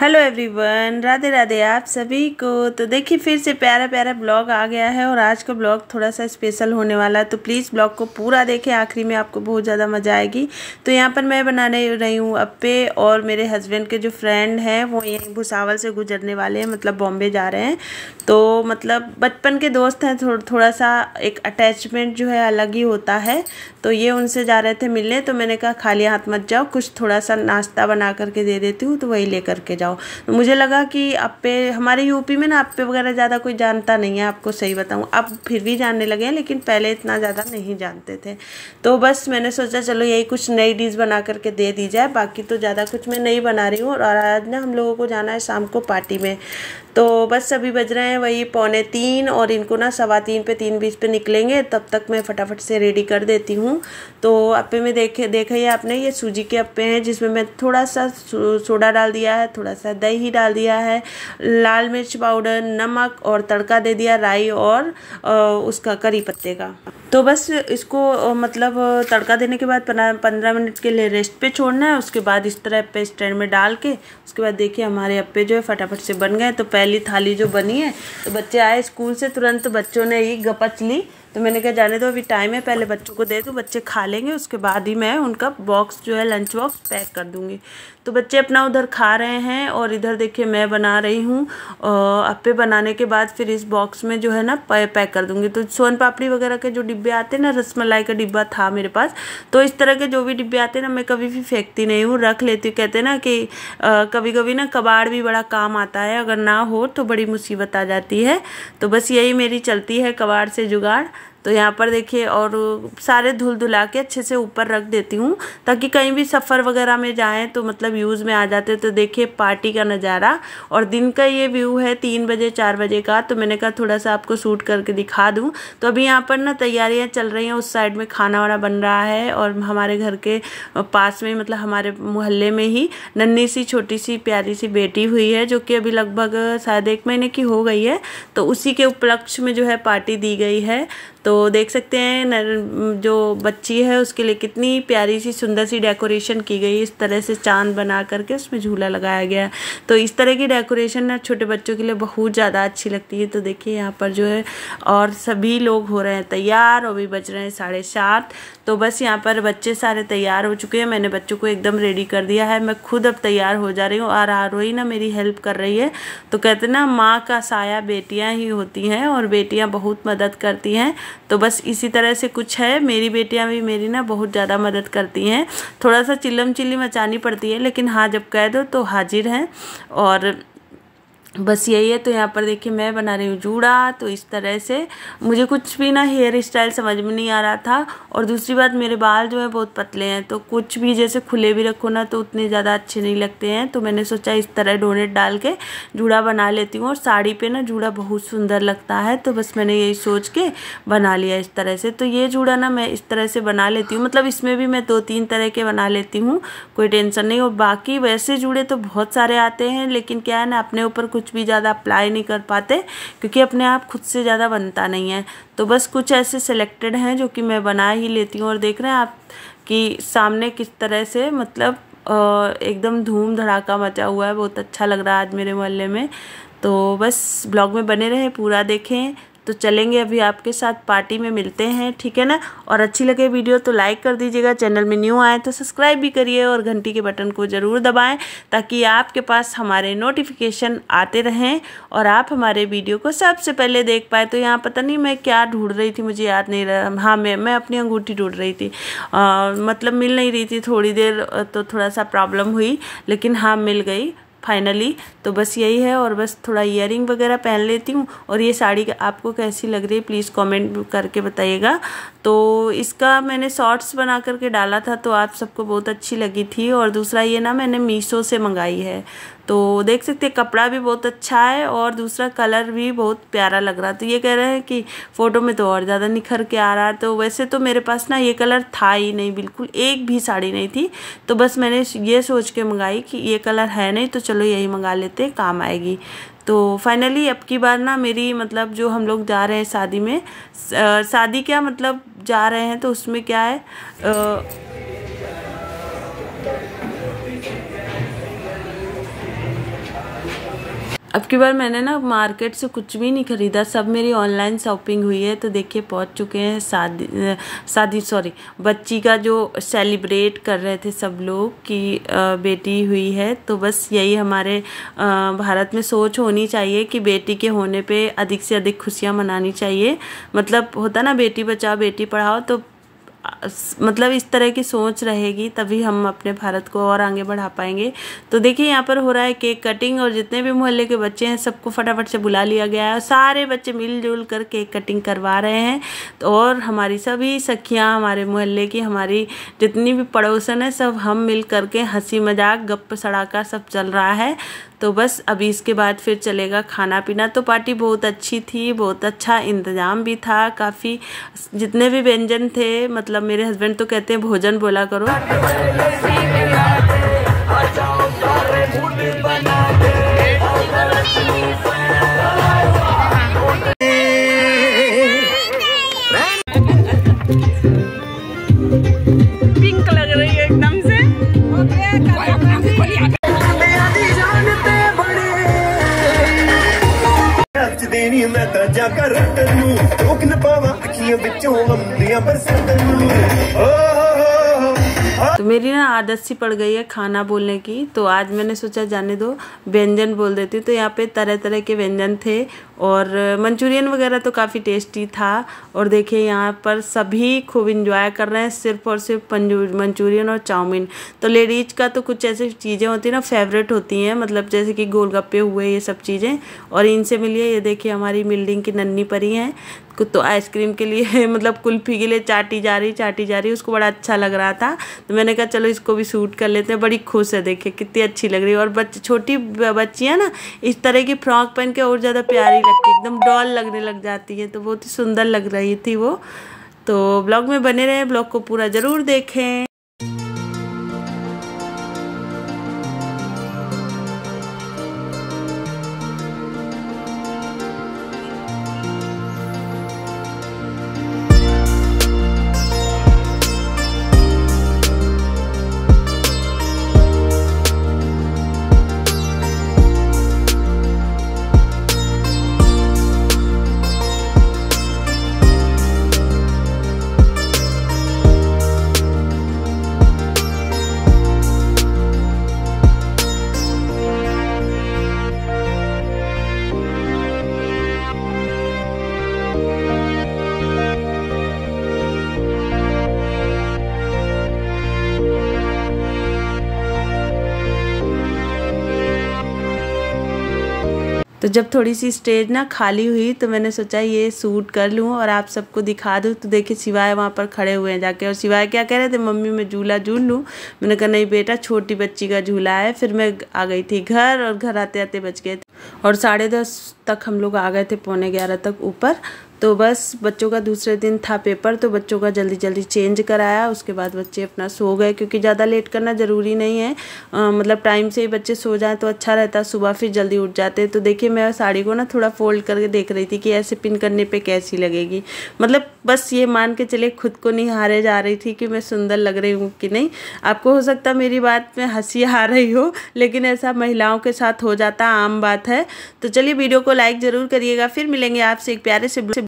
hello everyone Radhe Radhe आप सभी को तो देखिए फिर से प्यारा प्यारा ब्लॉग आ गया है और आज का ब्लॉग थोड़ा सा स्पेशल होने वाला है तो प्लीज़ ब्लॉग को पूरा देखें आखिरी में आपको बहुत ज़्यादा मज़ा आएगी तो यहाँ पर मैं बना रही हूँ अप्पे और मेरे हस्बैंड के जो फ्रेंड हैं वो यहीं भुसावल से गुजरने वाले हैं मतलब बॉम्बे जा रहे हैं तो मतलब बचपन के दोस्त हैं थो, थोड़ा सा एक अटैचमेंट जो है अलग ही होता है तो ये उनसे जा रहे थे मिलने तो मैंने कहा खाली हाथ मत जाओ कुछ थोड़ा सा नाश्ता बना करके दे देती हूँ तो वही ले करके जाओ जाओ तो मुझे लगा कि आप पे हमारे यूपी में ना आप पे वगैरह ज़्यादा कोई जानता नहीं है आपको सही बताऊँ अब फिर भी जानने लगे हैं लेकिन पहले इतना ज़्यादा नहीं जानते थे तो बस मैंने सोचा चलो यही कुछ नई डिश बना करके दे दी जाए बाकी तो ज़्यादा कुछ मैं नहीं बना रही हूँ और आज ना हम लोगों को जाना है शाम को पार्टी में तो बस अभी बज रहे हैं वही पौने तीन और इनको ना सवा तीन पे तीन बीस पे निकलेंगे तब तक मैं फटाफट से रेडी कर देती हूँ तो अप्पे में देखे देखा ही आपने ये सूजी के अप्पे हैं जिसमें मैं थोड़ा सा सोडा डाल दिया है थोड़ा सा दही डाल दिया है लाल मिर्च पाउडर नमक और तड़का दे दिया राई और उसका करी पत्ते का तो बस इसको मतलब तड़का देने के बाद पंद्रह मिनट के लिए रेस्ट पे छोड़ना है उसके बाद इस तरह अप्पे स्टैंड में डाल के उसके बाद देखिए हमारे अप्पे जो है फटाफट से बन गए तो पहली थाली जो बनी है तो बच्चे आए स्कूल से तुरंत बच्चों ने ही गपच ली तो मैंने कहा जाने दो अभी टाइम है पहले बच्चों को दे दूँ बच्चे खा लेंगे उसके बाद ही मैं उनका बॉक्स जो है लंच बॉक्स पैक कर दूँगी तो बच्चे अपना उधर खा रहे हैं और इधर देखिए मैं बना रही हूँ अप्पे बनाने के बाद फिर इस बॉक्स में जो है ना पैक कर दूँगी तो सोन पापड़ी वगैरह के जो डिब्बे आते हैं ना रसमलाई का डिब्बा था मेरे पास तो इस तरह के जो भी डिब्बे आते हैं ना मैं कभी भी फेंकती नहीं हूँ रख लेती हूँ कहते हैं ना कि आ, कभी कभी ना कबाड़ भी बड़ा काम आता है अगर ना हो तो बड़ी मुसीबत आ जाती है तो बस यही मेरी चलती है कबाड़ से जुगाड़ तो यहाँ पर देखिए और सारे धुल धुला के अच्छे से ऊपर रख देती हूँ ताकि कहीं भी सफ़र वगैरह में जाएँ तो मतलब यूज़ में आ जाते तो देखिए पार्टी का नज़ारा और दिन का ये व्यू है तीन बजे चार बजे का तो मैंने कहा थोड़ा सा आपको सूट करके दिखा दूँ तो अभी यहाँ पर ना तैयारियाँ चल रही हैं उस साइड में खाना वाना बन रहा है और हमारे घर के पास में मतलब हमारे मोहल्ले में ही नन्नी सी छोटी सी प्यारी सी बेटी हुई है जो कि अभी लगभग शायद एक महीने की हो गई है तो उसी के उपलक्ष्य में जो है पार्टी दी गई है तो देख सकते हैं जो बच्ची है उसके लिए कितनी प्यारी सी सुंदर सी डेकोरेशन की गई इस तरह से चांद बना करके उसमें झूला लगाया गया तो इस तरह की डेकोरेशन ना छोटे बच्चों के लिए बहुत ज़्यादा अच्छी लगती है तो देखिए यहाँ पर जो है और सभी लोग हो रहे हैं तैयार और भी बज रहे हैं साढ़े सात तो बस यहाँ पर बच्चे सारे तैयार हो चुके हैं मैंने बच्चों को एकदम रेडी कर दिया है मैं खुद अब तैयार हो जा रही हूँ और आरोही ना मेरी हेल्प कर रही है तो कहते ना माँ का साया बेटियाँ ही होती हैं और बेटियाँ बहुत मदद करती हैं तो बस इसी तरह से कुछ है मेरी बेटियाँ भी मेरी ना बहुत ज़्यादा मदद करती हैं थोड़ा सा चिल्लम चिल्ली मचानी पड़ती है लेकिन हाँ जब कह दो तो हाजिर हैं और बस यही है तो यहाँ पर देखिए मैं बना रही हूँ जूड़ा तो इस तरह से मुझे कुछ भी ना हेयर स्टाइल समझ में नहीं आ रहा था और दूसरी बात मेरे बाल जो है बहुत पतले हैं तो कुछ भी जैसे खुले भी रखो ना तो उतने ज़्यादा अच्छे नहीं लगते हैं तो मैंने सोचा इस तरह डोनेट डाल के जूड़ा बना लेती हूँ और साड़ी पर ना जूड़ा बहुत सुंदर लगता है तो बस मैंने यही सोच के बना लिया इस तरह से तो ये जूड़ा ना मैं इस तरह से बना लेती हूँ मतलब इसमें भी मैं दो तीन तरह के बना लेती हूँ कोई टेंशन नहीं और बाकी वैसे जूड़े तो बहुत सारे आते हैं लेकिन क्या है ना अपने ऊपर कुछ कुछ भी ज़्यादा अप्लाई नहीं कर पाते क्योंकि अपने आप खुद से ज़्यादा बनता नहीं है तो बस कुछ ऐसे सेलेक्टेड हैं जो कि मैं बना ही लेती हूँ और देख रहे हैं आप कि सामने किस तरह से मतलब एकदम धूम धड़ाका मचा हुआ है बहुत अच्छा लग रहा है आज मेरे मोहल्ले में तो बस ब्लॉग में बने रहे पूरा देखें तो चलेंगे अभी आपके साथ पार्टी में मिलते हैं ठीक है ना और अच्छी लगे वीडियो तो लाइक कर दीजिएगा चैनल में न्यू आए तो सब्सक्राइब भी करिए और घंटी के बटन को ज़रूर दबाएं ताकि आपके पास हमारे नोटिफिकेशन आते रहें और आप हमारे वीडियो को सबसे पहले देख पाए तो यहाँ पता नहीं मैं क्या ढूंढ रही थी मुझे याद नहीं रहा हाँ मैं मैं अपनी अंगूठी ढूंढ रही थी आ, मतलब मिल नहीं रही थी थोड़ी देर तो थोड़ा सा प्रॉब्लम हुई लेकिन हाँ मिल गई फाइनली तो बस यही है और बस थोड़ा इयर वगैरह पहन लेती हूँ और ये साड़ी आपको कैसी लग रही है प्लीज़ कमेंट करके बताइएगा तो इसका मैंने शॉर्ट्स बना करके डाला था तो आप सबको बहुत अच्छी लगी थी और दूसरा ये ना मैंने मीशो से मंगाई है तो देख सकते कपड़ा भी बहुत अच्छा है और दूसरा कलर भी बहुत प्यारा लग रहा है तो ये कह रहे हैं कि फ़ोटो में तो और ज़्यादा निखर के आ रहा है तो वैसे तो मेरे पास ना ये कलर था ही नहीं बिल्कुल एक भी साड़ी नहीं थी तो बस मैंने ये सोच के मंगाई कि ये कलर है नहीं तो चलो चलो यही मंगा लेते काम आएगी तो फाइनली अब की बार ना मेरी मतलब जो हम लोग जा रहे हैं शादी में शादी क्या मतलब जा रहे हैं तो उसमें क्या है आ, अब की बार मैंने ना मार्केट से कुछ भी नहीं ख़रीदा सब मेरी ऑनलाइन शॉपिंग हुई है तो देखिए पहुंच चुके हैं शादी शादी सॉरी बच्ची का जो सेलिब्रेट कर रहे थे सब लोग कि बेटी हुई है तो बस यही हमारे भारत में सोच होनी चाहिए कि बेटी के होने पे अधिक से अधिक खुशियाँ मनानी चाहिए मतलब होता ना बेटी बचाओ बेटी पढ़ाओ तो मतलब इस तरह की सोच रहेगी तभी हम अपने भारत को और आगे बढ़ा पाएंगे तो देखिए यहाँ पर हो रहा है केक कटिंग और जितने भी मोहल्ले के बच्चे हैं सबको फटाफट से बुला लिया गया है और सारे बच्चे मिलजुल कर केक कटिंग करवा रहे हैं तो और हमारी सभी सखियाँ हमारे मोहल्ले की हमारी जितनी भी पड़ोसन है सब हम मिल करके हंसी मजाक गप सड़ाका सब चल रहा है तो बस अभी इसके बाद फिर चलेगा खाना पीना तो पार्टी बहुत अच्छी थी बहुत अच्छा इंतज़ाम भी था काफ़ी जितने भी व्यंजन थे मतलब मेरे हस्बैंड तो कहते हैं भोजन बोला करो बना ਨਾ ਕਰ ਰੱਟਣ ਨੂੰ ਰੋਕ ਨਾ ਪਾਵਾਂ ਅੱਖੀਆਂ ਵਿੱਚੋਂ ਆਉਂਦੀਆਂ ਬਰਸਤਨ ਨੂੰ ਓ तो मेरी ना आदत सी पड़ गई है खाना बोलने की तो आज मैंने सोचा जाने दो व्यंजन बोल देती हूँ तो यहाँ पे तरह तरह के व्यंजन थे और मंचूरियन वगैरह तो काफ़ी टेस्टी था और देखिए यहाँ पर सभी खूब इंजॉय कर रहे हैं सिर्फ और सिर्फ मंचूरियन और चाउमीन तो लेडीज का तो कुछ ऐसी चीज़ें होती ना फेवरेट होती हैं मतलब जैसे कि गोलगप्पे हुए ये सब चीज़ें और इनसे मिलिए ये देखिए हमारी बिल्डिंग की नन्नी परी हैं तो आइसक्रीम के लिए मतलब कुल्फ़ी के लिए चाटी जा रही चाटी जा रही उसको बड़ा अच्छा लग रहा था तो मैंने कहा चलो इसको भी सूट कर लेते हैं बड़ी खुश है देखिए कितनी अच्छी लग रही है और बच्चे छोटी बच्चियाँ ना इस तरह की फ्रॉक पहन के और ज़्यादा प्यारी लगती है एकदम डॉल लगने लग जाती है तो बहुत ही सुंदर लग रही थी वो तो ब्लॉग में बने रहे ब्लॉग को पूरा ज़रूर देखें तो जब थोड़ी सी स्टेज ना खाली हुई तो मैंने सोचा ये सूट कर लूँ और आप सबको दिखा दूँ तो देखिए सिवाय वहाँ पर खड़े हुए हैं जाके और सिवाय क्या कह रहे थे मम्मी मैं झूला झूल लूँ मैंने कहा नहीं बेटा छोटी बच्ची का झूला है फिर मैं आ गई थी घर और घर आते आते बच गए थे और साढ़े दस तक हम लोग आ गए थे पौने ग्यारह तक ऊपर तो बस बच्चों का दूसरे दिन था पेपर तो बच्चों का जल्दी जल्दी चेंज कराया उसके बाद बच्चे अपना सो गए क्योंकि ज़्यादा लेट करना ज़रूरी नहीं है आ, मतलब टाइम से ही बच्चे सो जाएँ तो अच्छा रहता सुबह फिर जल्दी उठ जाते तो देखिए मैं साड़ी को ना थोड़ा फोल्ड करके देख रही थी कि ऐसे पिन करने पर कैसी लगेगी मतलब बस ये मान के चले खुद को निहारे जा रही थी कि मैं सुंदर लग रही हूँ कि नहीं आपको हो सकता मेरी बात में हंसी आ रही हो लेकिन ऐसा महिलाओं के साथ हो जाता आम बात है तो चलिए वीडियो को लाइक ज़रूर करिएगा फिर मिलेंगे आपसे एक प्यारे से